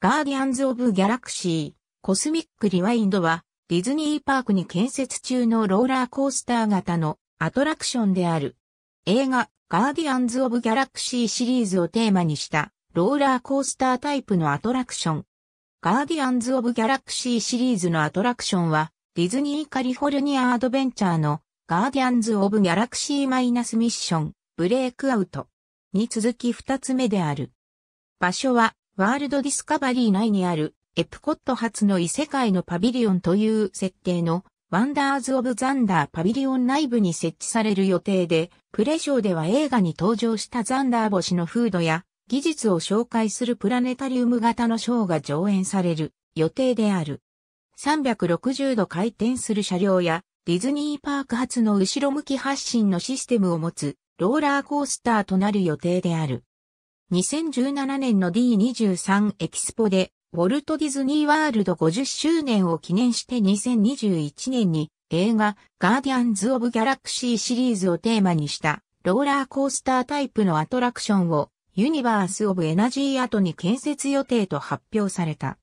ガーディアンズ・オブ・ギャラクシー、コスミック・リワインドは、ディズニーパークに建設中のローラーコースター型のアトラクションである。映画、ガーディアンズ・オブ・ギャラクシーシリーズをテーマにしたローラーコースタータイプのアトラクション。ガーディアンズ・オブ・ギャラクシーシリーズのアトラクションは、ディズニー・カリフォルニア・アドベンチャーのガーディアンズ・オブ・ギャラクシー・マイナス・ミッション、ブレイクアウトに続き二つ目である。場所は、ワールドディスカバリー内にあるエプコット発の異世界のパビリオンという設定のワンダーズ・オブ・ザンダーパビリオン内部に設置される予定で、プレショーでは映画に登場したザンダー星の風土や技術を紹介するプラネタリウム型のショーが上演される予定である。360度回転する車両やディズニーパーク発の後ろ向き発進のシステムを持つローラーコースターとなる予定である。2017年の D23 エキスポで、ウォルト・ディズニー・ワールド50周年を記念して2021年に映画ガーディアンズ・オブ・ギャラクシーシリーズをテーマにしたローラーコースタータイプのアトラクションをユニバース・オブ・エナジー後に建設予定と発表された。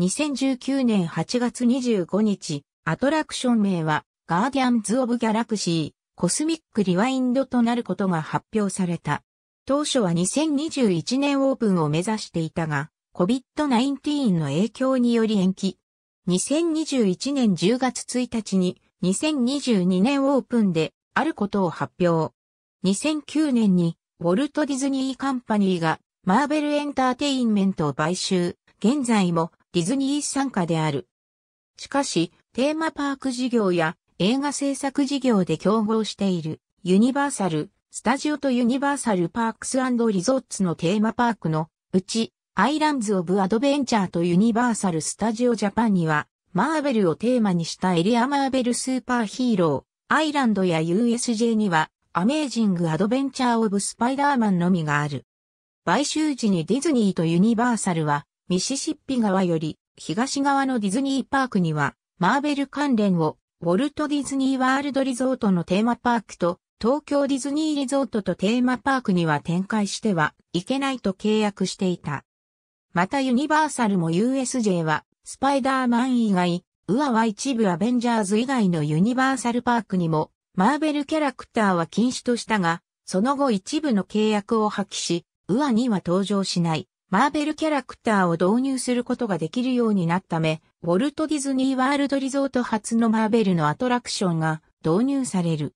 2019年8月25日、アトラクション名はガーディアンズ・オブ・ギャラクシーコスミック・リワインドとなることが発表された。当初は2021年オープンを目指していたが、COVID-19 の影響により延期。2021年10月1日に2022年オープンであることを発表。2009年にウォルト・ディズニー・カンパニーがマーベル・エンターテインメントを買収。現在もディズニー参加である。しかし、テーマパーク事業や映画制作事業で競合しているユニバーサル、スタジオとユニバーサル・パークスリゾッツのテーマパークのうち、アイランズ・オブ・アドベンチャーとユニバーサル・スタジオ・ジャパンには、マーベルをテーマにしたエリアマーベル・スーパーヒーロー、アイランドや USJ には、アメージング・アドベンチャー・オブ・スパイダーマンのみがある。買収時にディズニーとユニバーサルは、ミシシッピ川より東側のディズニーパークには、マーベル関連をウォルト・ディズニー・ワールド・リゾートのテーマパークと東京ディズニーリゾートとテーマパークには展開してはいけないと契約していた。またユニバーサルも USJ は、スパイダーマン以外、ウアは一部アベンジャーズ以外のユニバーサルパークにも、マーベルキャラクターは禁止としたが、その後一部の契約を破棄し、ウアには登場しない、マーベルキャラクターを導入することができるようになったため、ウォルト・ディズニー・ワールド・リゾート初のマーベルのアトラクションが導入される。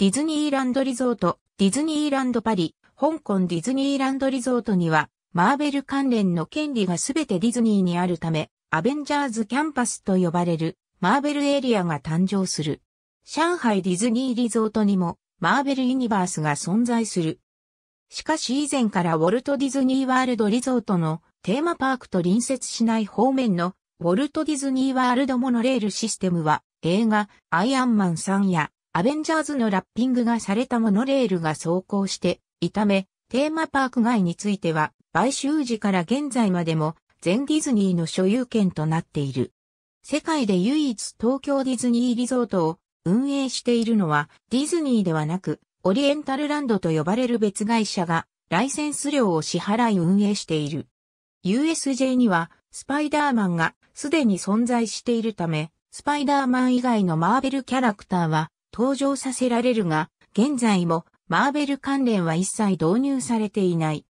ディズニーランドリゾート、ディズニーランドパリ、香港ディズニーランドリゾートには、マーベル関連の権利がすべてディズニーにあるため、アベンジャーズキャンパスと呼ばれる、マーベルエリアが誕生する。上海ディズニーリゾートにも、マーベルユニバースが存在する。しかし以前からウォルト・ディズニー・ワールド・リゾートのテーマパークと隣接しない方面のウォルト・ディズニー・ワールド・モノレールシステムは映画アイアンマンさんやアベンジャーズのラッピングがされたモノレールが走行していため、テーマパーク外については、買収時から現在までも全ディズニーの所有権となっている。世界で唯一東京ディズニーリゾートを運営しているのはディズニーではなくオリエンタルランドと呼ばれる別会社がライセンス料を支払い運営している。USJ にはスパイダーマンがすでに存在しているため、スパイダーマン以外のマーベルキャラクターは登場させられるが、現在もマーベル関連は一切導入されていない。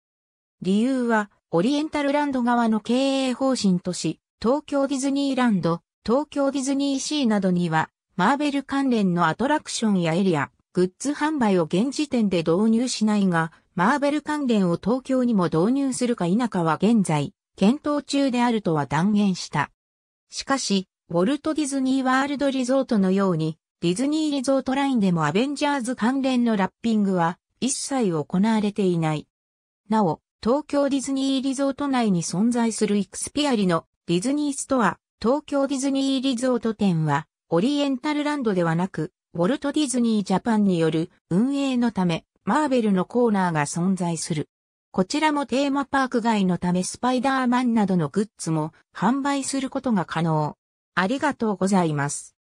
理由は、オリエンタルランド側の経営方針とし、東京ディズニーランド、東京ディズニーシーなどには、マーベル関連のアトラクションやエリア、グッズ販売を現時点で導入しないが、マーベル関連を東京にも導入するか否かは現在、検討中であるとは断言した。しかし、ウォルト・ディズニー・ワールド・リゾートのように、ディズニーリゾートラインでもアベンジャーズ関連のラッピングは一切行われていない。なお、東京ディズニーリゾート内に存在するイクスピアリのディズニーストア、東京ディズニーリゾート店は、オリエンタルランドではなく、ウォルト・ディズニー・ジャパンによる運営のため、マーベルのコーナーが存在する。こちらもテーマパーク外のためスパイダーマンなどのグッズも販売することが可能。ありがとうございます。